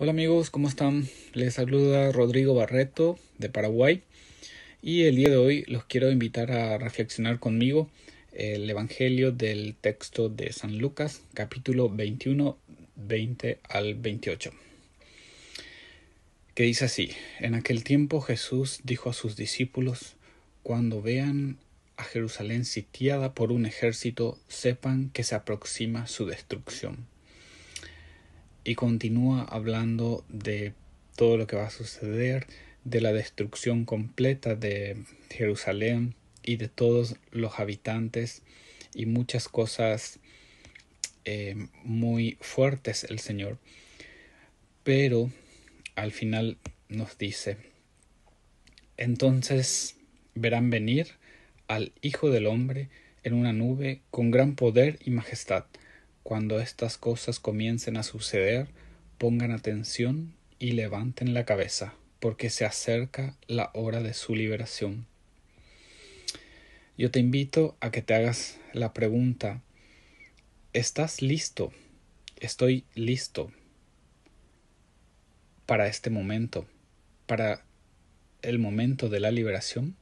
Hola amigos, ¿cómo están? Les saluda Rodrigo Barreto de Paraguay y el día de hoy los quiero invitar a reflexionar conmigo el Evangelio del texto de San Lucas, capítulo 21, 20 al 28, que dice así, en aquel tiempo Jesús dijo a sus discípulos, cuando vean a Jerusalén sitiada por un ejército, sepan que se aproxima su destrucción y continúa hablando de todo lo que va a suceder, de la destrucción completa de Jerusalén y de todos los habitantes y muchas cosas eh, muy fuertes el Señor. Pero al final nos dice, entonces verán venir al Hijo del Hombre en una nube con gran poder y majestad. Cuando estas cosas comiencen a suceder, pongan atención y levanten la cabeza, porque se acerca la hora de su liberación. Yo te invito a que te hagas la pregunta, ¿estás listo? Estoy listo para este momento, para el momento de la liberación.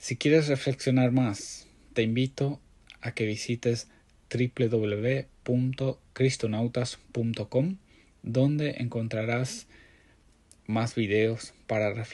Si quieres reflexionar más, te invito a que visites www.cristonautas.com donde encontrarás más videos para reflexionar